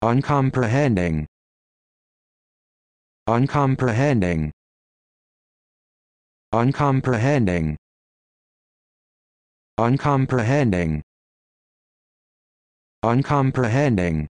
uncomprehending uncomprehending uncomprehending uncomprehending uncomprehending